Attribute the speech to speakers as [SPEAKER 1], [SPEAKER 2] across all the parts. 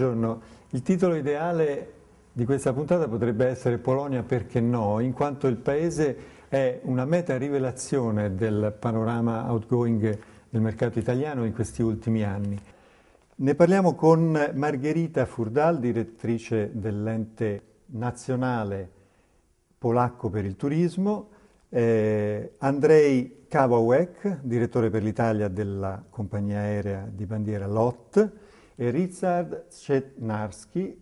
[SPEAKER 1] Buongiorno, il titolo ideale di questa puntata potrebbe essere Polonia perché no, in quanto il paese è una meta rivelazione del panorama outgoing del mercato italiano in questi ultimi anni. Ne parliamo con Margherita Furdal, direttrice dell'ente nazionale polacco per il turismo, eh, Andrei Kawałek, direttore per l'Italia della compagnia aerea di bandiera LOT, e Richard Chetnarski,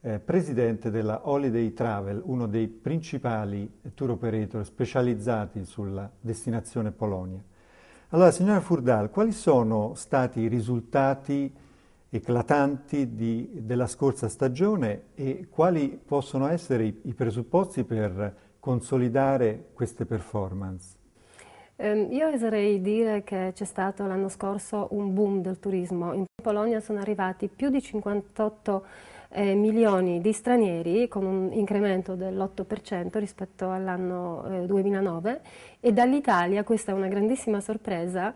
[SPEAKER 1] eh, presidente della Holiday Travel, uno dei principali tour operator specializzati sulla destinazione Polonia. Allora, signora Furdal, quali sono stati i risultati eclatanti di, della scorsa stagione e quali possono essere i, i presupposti per consolidare queste performance?
[SPEAKER 2] Ehm, io oserei dire che c'è stato l'anno scorso un boom del turismo in in Polonia sono arrivati più di 58 eh, milioni di stranieri con un incremento dell'8% rispetto all'anno eh, 2009 e dall'Italia, questa è una grandissima sorpresa,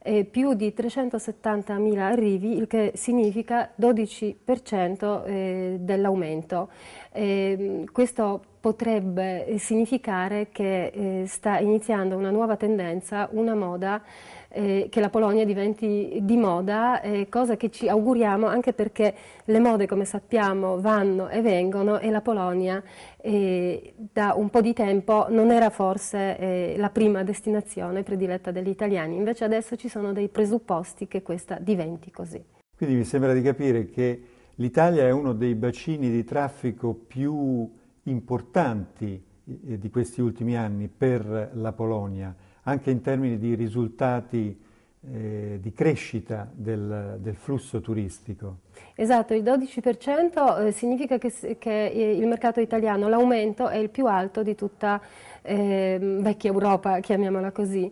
[SPEAKER 2] eh, più di 370 mila arrivi, il che significa 12% eh, dell'aumento. Eh, questo potrebbe significare che eh, sta iniziando una nuova tendenza, una moda eh, che la Polonia diventi di moda, eh, cosa che ci auguriamo anche perché le mode, come sappiamo, vanno e vengono e la Polonia eh, da un po' di tempo non era forse eh, la prima destinazione prediletta degli italiani, invece adesso ci sono dei presupposti che questa diventi così.
[SPEAKER 1] Quindi mi sembra di capire che l'Italia è uno dei bacini di traffico più importanti eh, di questi ultimi anni per la Polonia anche in termini di risultati eh, di crescita del, del, flusso turistico.
[SPEAKER 2] Esatto, il 12% eh, significa che, che, il mercato italiano, l'aumento è il più alto di tutta eh, vecchia Europa, chiamiamola così.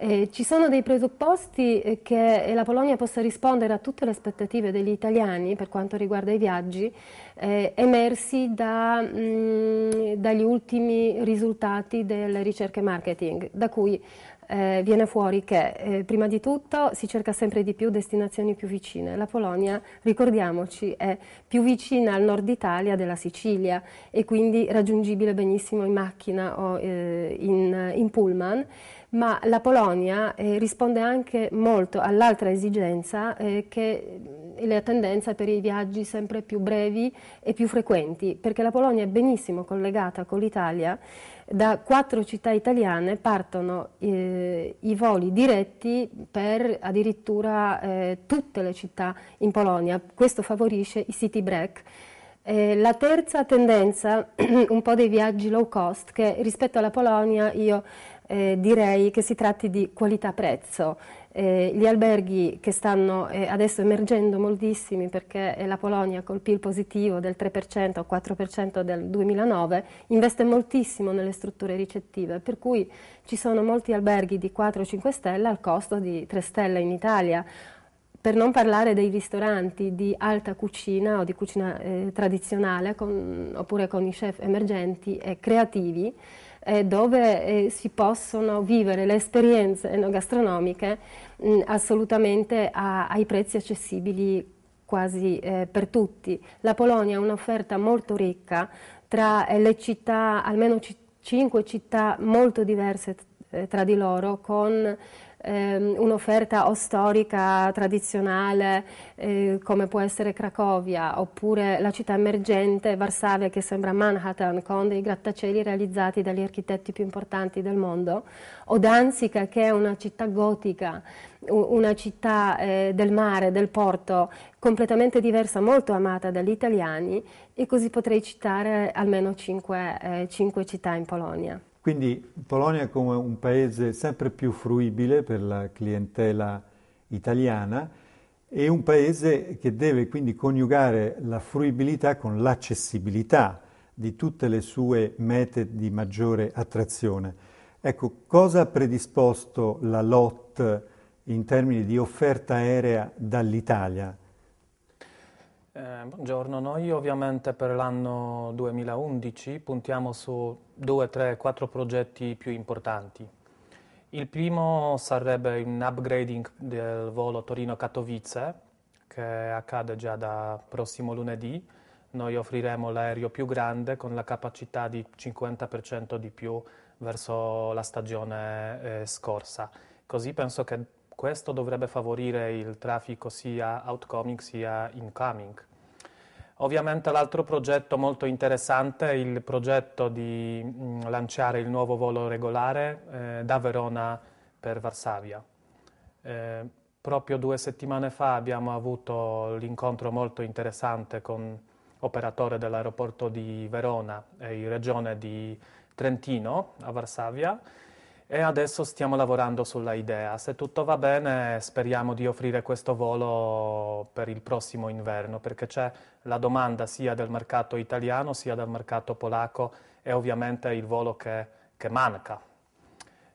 [SPEAKER 2] Eh, ci sono dei presupposti eh, che eh, la Polonia possa rispondere a tutte le aspettative degli italiani per quanto riguarda i viaggi, eh, emersi da, mh, mm, dagli ultimi risultati delle ricerche marketing, da cui eh, viene fuori che eh, prima di tutto si cerca sempre di più destinazioni più vicine. La Polonia, ricordiamoci, è più vicina al nord Italia della Sicilia e quindi raggiungibile benissimo in macchina o eh, in, in, pullman, ma la Polonia eh, risponde anche molto all'altra esigenza eh, che è eh, la tendenza per i viaggi sempre più brevi e più frequenti, perché la Polonia è benissimo collegata con l'Italia da quattro città italiane partono eh, i voli diretti per addirittura eh, tutte le città in Polonia. Questo favorisce i city break. Eh, la terza tendenza, un po' dei viaggi low cost, che rispetto alla Polonia io eh, direi che si tratti di qualità-prezzo eh, gli alberghi che stanno eh, adesso emergendo moltissimi perché la Polonia col PIL positivo del 3% o 4% del 2009 investe moltissimo nelle strutture ricettive, per cui ci sono molti alberghi di 4 o 5 stelle al costo di 3 stelle in Italia. Per non parlare dei ristoranti di alta cucina o di cucina eh, tradizionale con, oppure con i chef emergenti e creativi eh, dove eh, si possono vivere le esperienze enogastronomiche mh, mm, assolutamente a, ai prezzi accessibili quasi eh, per tutti. La Polonia ha un'offerta molto ricca tra eh, le città, almeno cinque città molto diverse eh, tra di loro, con ehm, un'offerta o storica tradizionale eh, come può essere Cracovia oppure la città emergente Varsavia che sembra Manhattan con dei grattacieli realizzati dagli architetti più importanti del mondo o Danzica che è una città gotica una città eh, del mare, del porto, completamente diversa, molto amata dagli italiani e così potrei citare almeno cinque, eh, cinque città in Polonia.
[SPEAKER 1] Quindi Polonia come un paese sempre più fruibile per la clientela italiana e un paese che deve quindi coniugare la fruibilità con l'accessibilità di tutte le sue mete di maggiore attrazione. Ecco, cosa ha predisposto la LOT in termini di offerta aerea dall'Italia?
[SPEAKER 3] Eh, buongiorno, noi ovviamente per l'anno 2011 puntiamo su due, tre, quattro progetti più importanti. Il primo sarebbe un upgrading del volo Torino-Katowice, che accade già da prossimo lunedì. Noi offriremo l'aereo più grande con la capacità di 50% di più verso la stagione eh, scorsa. Così penso che questo dovrebbe favorire il traffico sia outgoing sia incoming. Ovviamente l'altro progetto molto interessante è il progetto di mm, lanciare il nuovo volo regolare eh, da Verona per Varsavia. Eh, proprio due settimane fa abbiamo avuto l'incontro molto interessante con l'operatore dell'aeroporto di Verona e in regione di Trentino a Varsavia e adesso stiamo lavorando sulla idea. Se tutto va bene speriamo di offrire questo volo per il prossimo inverno perché c'è la domanda sia del mercato italiano sia del mercato polacco e ovviamente il volo che, che manca.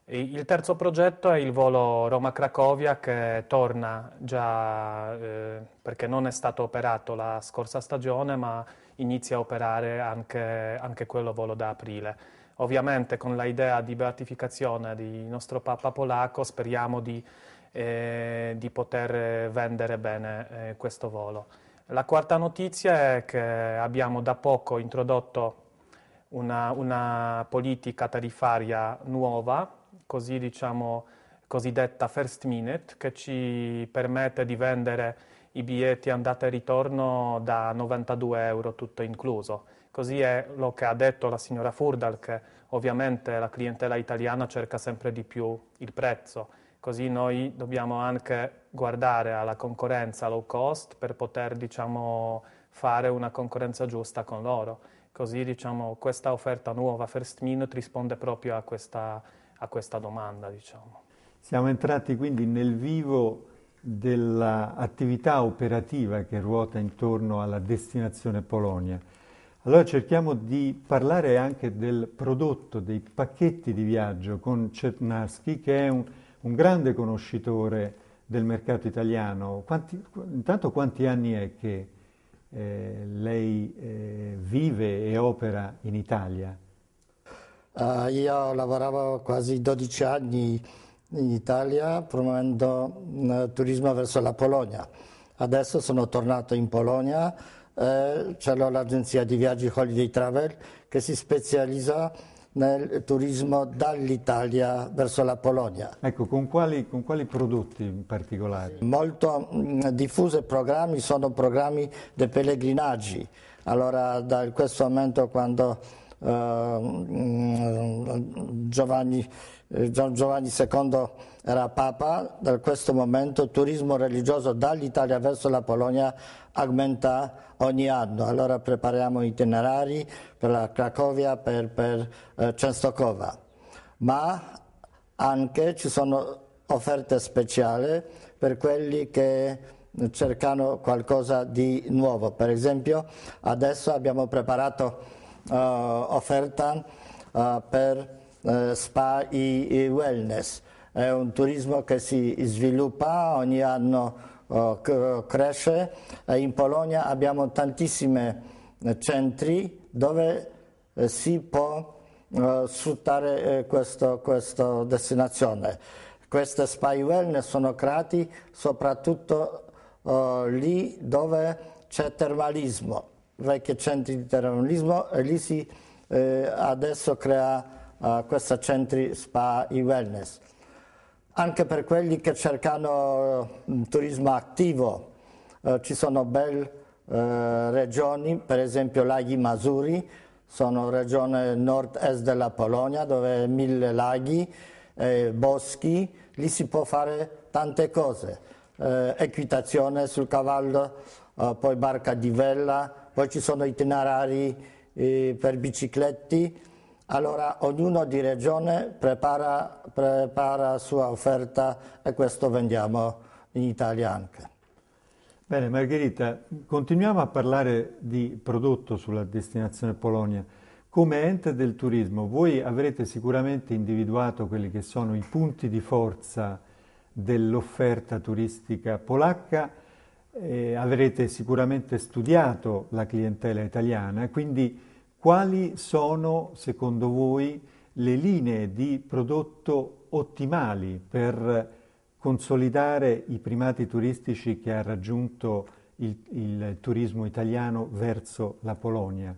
[SPEAKER 3] Il terzo progetto è il volo Roma-Cracovia che torna già eh, perché non è stato operato la scorsa stagione ma inizia a operare anche, anche quello volo da aprile ovviamente con l'idea di beatificazione di nostro Papa polacco speriamo di, eh, di poter vendere bene eh, questo volo. La quarta notizia è che abbiamo da poco introdotto una, una politica tariffaria nuova, così diciamo cosiddetta first minute, che ci permette di vendere i biglietti andata e ritorno da 92 euro tutto incluso Così è lo che ha detto la signora Furdal, che ovviamente la clientela italiana cerca sempre di più il prezzo. Così noi dobbiamo anche guardare alla concorrenza low cost per poter diciamo, fare una concorrenza giusta con loro. Così diciamo, questa offerta nuova First Minute risponde proprio a questa, a questa domanda. Diciamo.
[SPEAKER 1] Siamo entrati quindi nel vivo dell'attività operativa che ruota intorno alla destinazione Polonia. Allora cerchiamo di parlare anche del prodotto, dei pacchetti di viaggio con Cernaschi, che è un, un grande conoscitore del mercato italiano. Quanti, intanto quanti anni è che eh, lei eh, vive e opera in Italia? Uh, io lavoravo quasi 12 anni
[SPEAKER 4] in Italia promuovendo uh, turismo verso la Polonia. Adesso sono tornato in Polonia c'è l'agenzia di viaggi Holiday Travel che si specializza nel turismo dall'Italia verso la Polonia.
[SPEAKER 1] Ecco, con quali, con quali prodotti in particolare? Molto diffusi
[SPEAKER 4] programmi sono programmi di pellegrinaggi. Allora, da questo momento quando eh, Giovanni eh, Giovanni II era papa, da questo momento il turismo religioso dall'Italia verso la Polonia aumenta ogni anno. Allora prepariamo itinerari per la Cracovia, per, per eh, Częstochowa. Ma anche ci sono offerte speciali per quelli che cercano qualcosa di nuovo. Per esempio, adesso abbiamo preparato uh, offerta uh, per eh, spa e wellness. È un turismo che si sviluppa, ogni anno eh, cresce. e eh, In Polonia abbiamo tantissimi centri dove si può sfruttare questa destinazione. Queste spa e wellness sono creati soprattutto lì dove c'è termalismo, vecchi centri di termalismo e lì si adesso crea uh, questi centri spa e wellness. Anche per quelli che cercano um, turismo attivo, uh, ci sono belle eh, regioni, per esempio laghi Masuri, sono regione nord-est della Polonia dove mille laghi, eh, boschi, lì si può fare tante cose, eh, equitazione sul cavallo, eh, poi barca di vela, poi ci sono itinerari eh, per bicicletti, allora ognuno di regione prepara, prepara sua offerta e questo vendiamo in Italia anche.
[SPEAKER 1] Bene Margherita, continuiamo a parlare di prodotto sulla destinazione Polonia. Come ente del turismo voi avrete sicuramente individuato quelli che sono i punti di forza dell'offerta turistica polacca, eh, avrete sicuramente studiato la clientela italiana, quindi quali sono, secondo voi, le linee di prodotto ottimali per consolidare i primati turistici che ha raggiunto il, il turismo italiano verso la Polonia?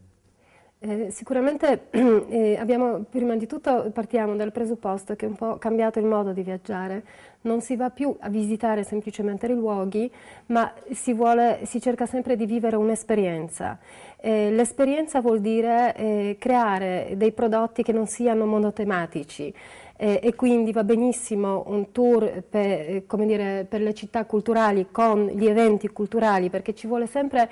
[SPEAKER 2] Eh, sicuramente eh, abbiamo, prima di tutto partiamo dal presupposto che è un po' cambiato il modo di viaggiare, non si va più a visitare semplicemente i luoghi, ma si, vuole, si cerca sempre di vivere un'esperienza. Eh, l'esperienza vuol dire eh, creare dei prodotti che non siano monotematici. Eh, e quindi va benissimo un tour per, eh, dire, per, le città culturali con gli eventi culturali perché ci vuole sempre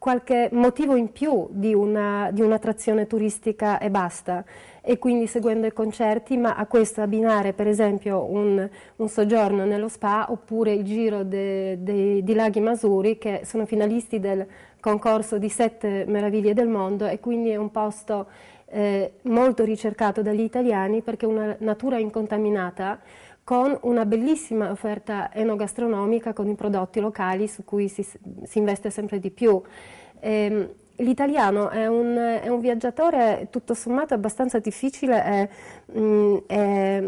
[SPEAKER 2] qualche motivo in più di, un'attrazione turistica e basta e quindi seguendo i concerti, ma a questo abbinare per esempio un, un soggiorno nello spa oppure il giro di Laghi Masuri che sono finalisti del concorso di sette meraviglie del mondo e quindi è un posto eh, molto ricercato dagli italiani perché è una natura incontaminata con una bellissima offerta enogastronomica con i prodotti locali su cui si, si investe sempre di più. Ehm, L'italiano è un, è un, viaggiatore tutto sommato abbastanza difficile e, mm, è,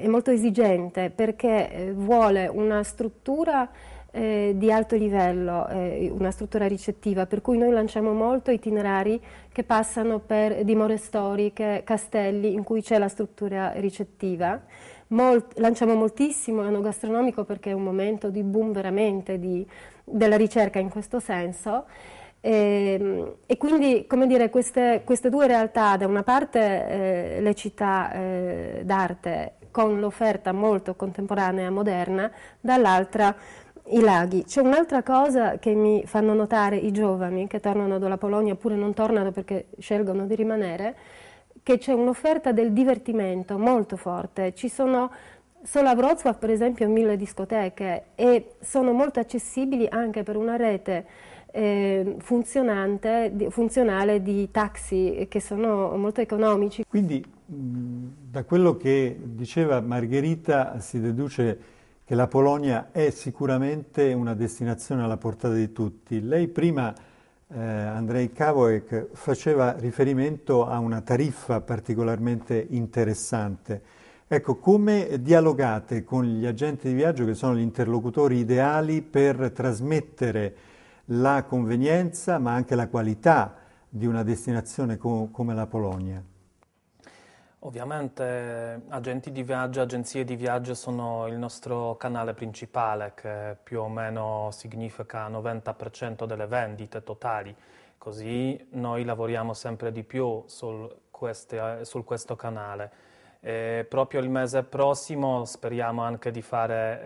[SPEAKER 2] è molto esigente perché eh, vuole una struttura eh, di alto livello, eh, una struttura ricettiva, per cui noi lanciamo molto itinerari che passano per dimore storiche, castelli in cui c'è la struttura ricettiva. Molt, lanciamo moltissimo l'anno gastronomico perché è un momento di boom veramente di, della ricerca in questo senso. E, ehm, e quindi, come dire, queste, queste, due realtà, da una parte eh, le città eh, d'arte con l'offerta molto contemporanea e moderna, dall'altra i laghi. C'è un'altra cosa che mi fanno notare i giovani che tornano dalla Polonia oppure non tornano perché scelgono di rimanere, che c'è un'offerta del divertimento molto forte. Ci sono solo a Wrocław per esempio mille discoteche e sono molto accessibili anche per una rete eh, funzionale di taxi che sono molto economici. Quindi
[SPEAKER 1] da quello che diceva Margherita si deduce che la Polonia è sicuramente una destinazione alla portata di tutti. Lei prima, eh, Andrei Kavoek, faceva riferimento a una tariffa particolarmente interessante. Ecco, come dialogate con gli agenti di viaggio che sono gli interlocutori ideali per trasmettere la convenienza ma anche la qualità di una destinazione co- come la Polonia?
[SPEAKER 3] Ovviamente eh, agenti di viaggio, agenzie di viaggio sono il nostro canale principale che più o meno significa 90% delle vendite totali, così noi lavoriamo sempre di più sul, queste, sul questo canale. E proprio il mese prossimo speriamo anche di fare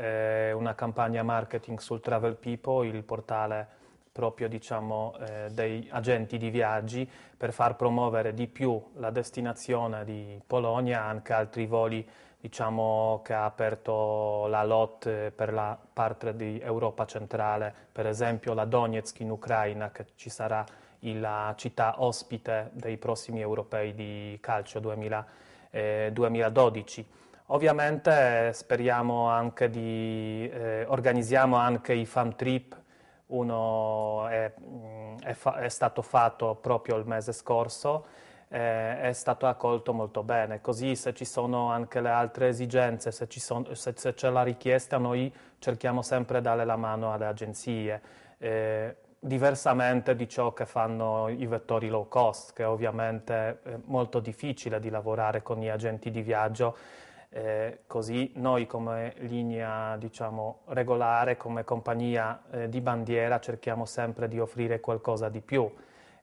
[SPEAKER 3] eh, una campagna marketing sul Travel People, il portale proprio diciamo, eh, dei agenti di viaggi per far promuovere di più la destinazione di Polonia anche altri voli diciamo, che ha aperto la LOT eh, per la parte di Europa centrale, per esempio la Donetsk in Ucraina che ci sarà la città ospite dei prossimi europei di calcio 2000, eh, 2012. Ovviamente eh, speriamo anche di, eh, organizziamo anche i fan trip uno è, mm, è, fa- è stato fatto proprio il mese scorso, eh, è stato accolto molto bene. Così se ci sono anche le altre esigenze, se, sono, se, se c'è la richiesta, noi cerchiamo sempre di dare la mano alle agenzie. Eh, diversamente di ciò che fanno i vettori low cost, che ovviamente è molto difficile di lavorare con gli agenti di viaggio eh, così noi come linea diciamo, regolare, come compagnia eh, di bandiera cerchiamo sempre di offrire qualcosa di più.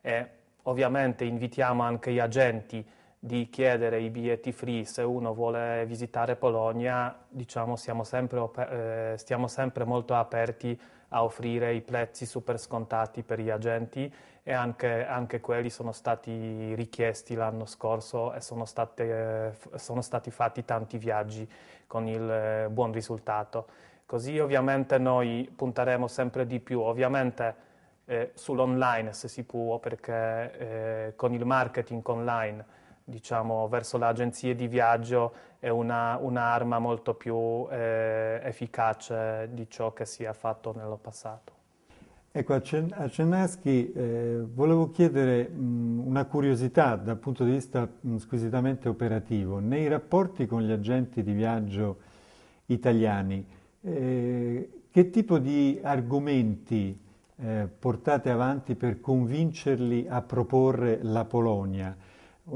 [SPEAKER 3] E ovviamente invitiamo anche gli agenti di chiedere i biglietti free se uno vuole visitare Polonia, diciamo, siamo sempre, eh, stiamo sempre molto aperti a offrire i prezzi super scontati per gli agenti e anche, anche quelli sono stati richiesti l'anno scorso e sono, state, sono stati fatti tanti viaggi con il eh, buon risultato. Così ovviamente noi punteremo sempre di più, ovviamente eh, sull'online se si può, perché eh, con il marketing online diciamo, verso le agenzie di viaggio è una, un'arma molto più eh, efficace di ciò che si è fatto nel passato.
[SPEAKER 1] Ecco, a Cennaschi eh, volevo chiedere mh, una curiosità dal punto di vista mh, squisitamente operativo. Nei rapporti con gli agenti di viaggio italiani, eh, che tipo di argomenti eh, portate avanti per convincerli a proporre la Polonia?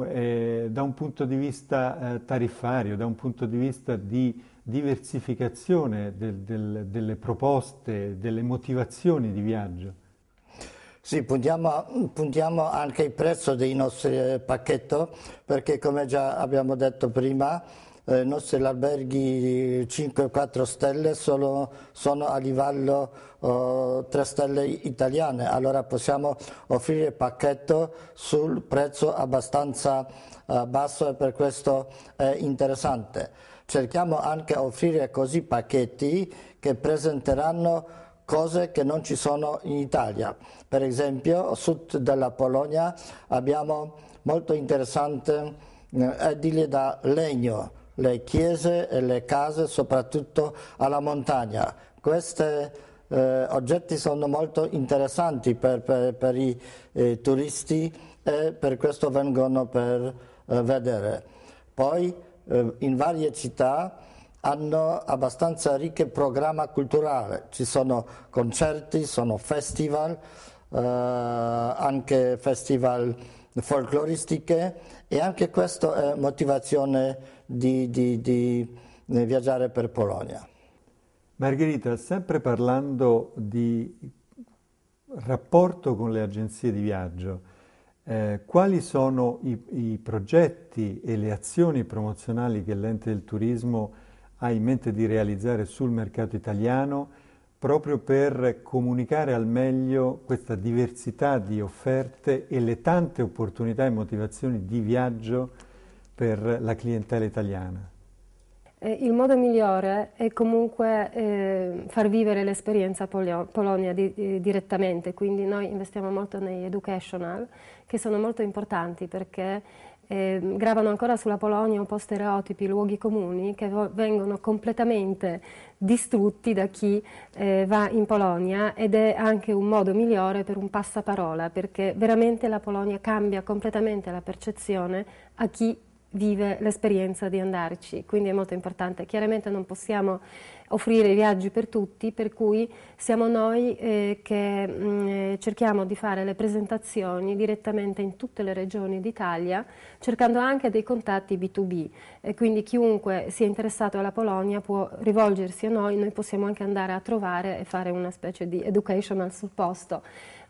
[SPEAKER 1] Eh, da un punto di vista eh, tariffario, da un punto di vista di diversificazione del, del, delle proposte, delle motivazioni di viaggio. Sì, puntiamo, puntiamo anche il prezzo dei nostri eh,
[SPEAKER 4] pacchetti perché come già abbiamo detto prima eh, i nostri alberghi 5 4 stelle sono, sono a livello eh, 3 stelle italiane, allora possiamo offrire il pacchetto sul prezzo abbastanza eh, basso e per questo è interessante cerchiamo anche di offrire così pacchetti che presenteranno cose che non ci sono in Italia. Per esempio, a sud della Polonia abbiamo molto interessante eh, edili da legno, le chiese e le case soprattutto alla montagna. Questi eh, oggetti sono molto interessanti per, per, per i eh, turisti e per questo vengono per eh, vedere. Poi eh, in varie città hanno abbastanza ricche programma culturale, ci sono concerti, sono festival, eh, anche festival folcloristiche e anche questo è motivazione di, di, di viaggiare
[SPEAKER 1] per Polonia. Margherita, sempre parlando di rapporto con le agenzie di viaggio, eh, quali sono i, i, progetti e le azioni promozionali che l'ente del turismo ha in mente di realizzare sul mercato italiano proprio per comunicare al meglio questa diversità di offerte e le tante opportunità e motivazioni di viaggio per la clientela italiana.
[SPEAKER 2] Eh, il modo migliore è comunque eh, far vivere l'esperienza Polio- Polonia di- eh, direttamente, quindi noi investiamo molto nei educational, che sono molto importanti perché ehm, gravano ancora sulla Polonia un po' stereotipi, luoghi comuni che vo- vengono completamente distrutti da chi eh, va in Polonia ed è anche un modo migliore per un passaparola, perché veramente la Polonia cambia completamente la percezione a chi vive l'esperienza di andarci, quindi è molto importante. Chiaramente non possiamo offrire i viaggi per tutti, per cui siamo noi eh, che mh, mm, eh, cerchiamo di fare le presentazioni direttamente in tutte le regioni d'Italia, cercando anche dei contatti B2B. E quindi chiunque sia interessato alla Polonia può rivolgersi a noi, noi possiamo anche andare a trovare e fare una specie di educational sul posto.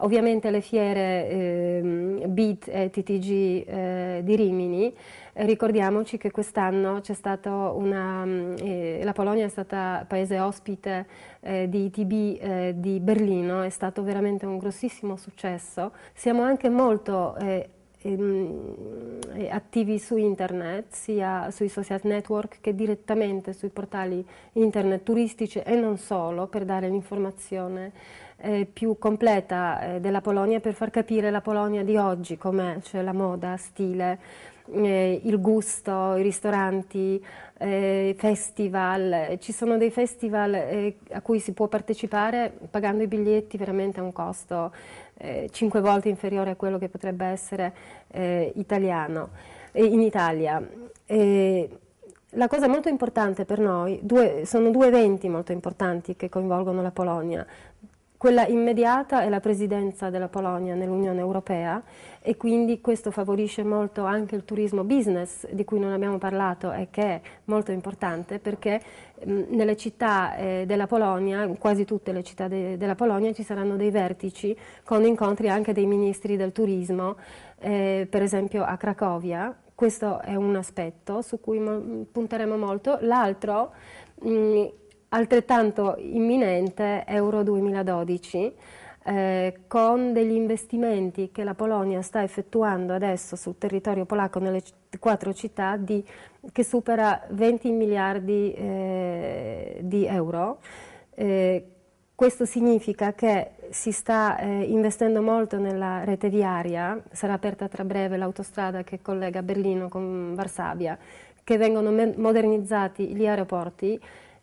[SPEAKER 2] Ovviamente le fiere eh, BIT e TTG eh, di Rimini, eh, ricordiamoci che quest'anno c'è stato una, mm, eh, la Polonia è stata paese ospite eh, di ITB eh, di Berlino, è stato veramente un grossissimo successo. Siamo anche molto eh, ehm, eh, attivi su internet, sia sui social network che direttamente sui portali internet turistici e non solo, per dare l'informazione eh, più completa eh, della Polonia, per far capire la Polonia di oggi, com'è, cioè la moda, stile, eh, il gusto, i ristoranti, eh, festival, ci sono dei festival eh, a cui si può partecipare pagando i biglietti veramente a un costo eh, 5 volte inferiore a quello che potrebbe essere eh, italiano, eh, in Italia. E la cosa molto importante per noi, due, sono due eventi molto importanti che coinvolgono la Polonia. Quella immediata è la presidenza della Polonia nell'Unione Europea e quindi questo favorisce molto anche il turismo business di cui non abbiamo parlato e che è molto importante perché mh, nelle città eh, della Polonia, quasi tutte le città de della Polonia ci saranno dei vertici con incontri anche dei ministri del turismo, eh, per esempio a Cracovia. Questo è un aspetto su cui mo punteremo molto. L'altro Altrettanto imminente Euro 2012 eh, con degli investimenti che la Polonia sta effettuando adesso sul territorio polacco nelle quattro città di, che supera 20 miliardi eh, di euro. Eh, questo significa che si sta eh, investendo molto nella rete viaria, sarà aperta tra breve l'autostrada che collega Berlino con Varsavia, che vengono modernizzati gli aeroporti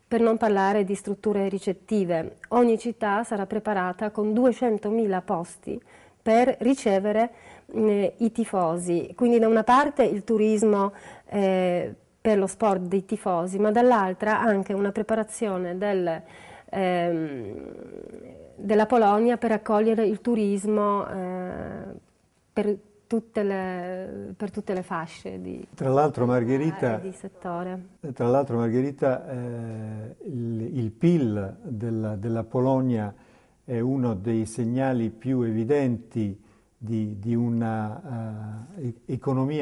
[SPEAKER 2] per non parlare di strutture ricettive. Ogni città sarà preparata con 200.000 posti per ricevere eh, i tifosi. Quindi da una parte il turismo eh, per lo sport dei tifosi, ma dall'altra anche una preparazione del, ehm, della Polonia per accogliere il turismo eh, per, tutte le, per tutte le fasce di, tra l'altro Margherita, di settore.
[SPEAKER 1] Tra l'altro Margherita, eh, il, il, PIL della, della, Polonia è uno dei segnali più evidenti di, di un'economia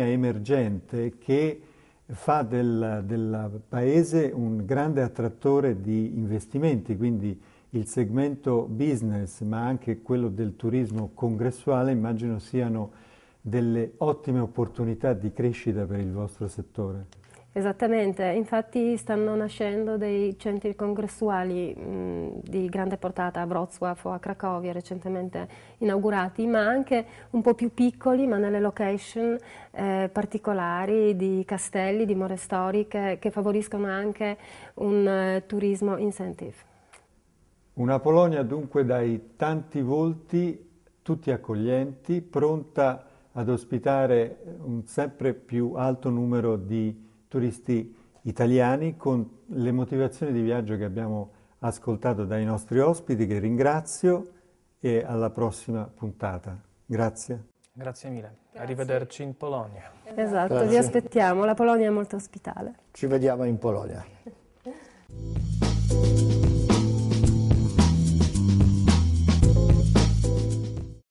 [SPEAKER 1] eh, uh, emergente che fa del, del, paese un grande attrattore di investimenti, quindi il segmento business ma anche quello del turismo congressuale immagino siano delle ottime opportunità di crescita per il vostro settore.
[SPEAKER 2] Esattamente, infatti stanno nascendo dei centri congressuali mh, di grande portata a Wrocław o a Cracovia recentemente inaugurati, ma anche un po' più piccoli, ma nelle location eh, particolari di castelli, di more storiche, che favoriscono anche un eh, turismo incentive.
[SPEAKER 1] Una Polonia dunque dai tanti volti, tutti accoglienti, pronta a ad ospitare un sempre più alto numero di turisti italiani con le motivazioni di viaggio che abbiamo ascoltato dai nostri ospiti che ringrazio e alla prossima puntata. Grazie.
[SPEAKER 3] Grazie mille, Grazie. arrivederci in Polonia.
[SPEAKER 2] Esatto, Grazie. vi aspettiamo, la Polonia è molto ospitale.
[SPEAKER 1] Ci vediamo in Polonia.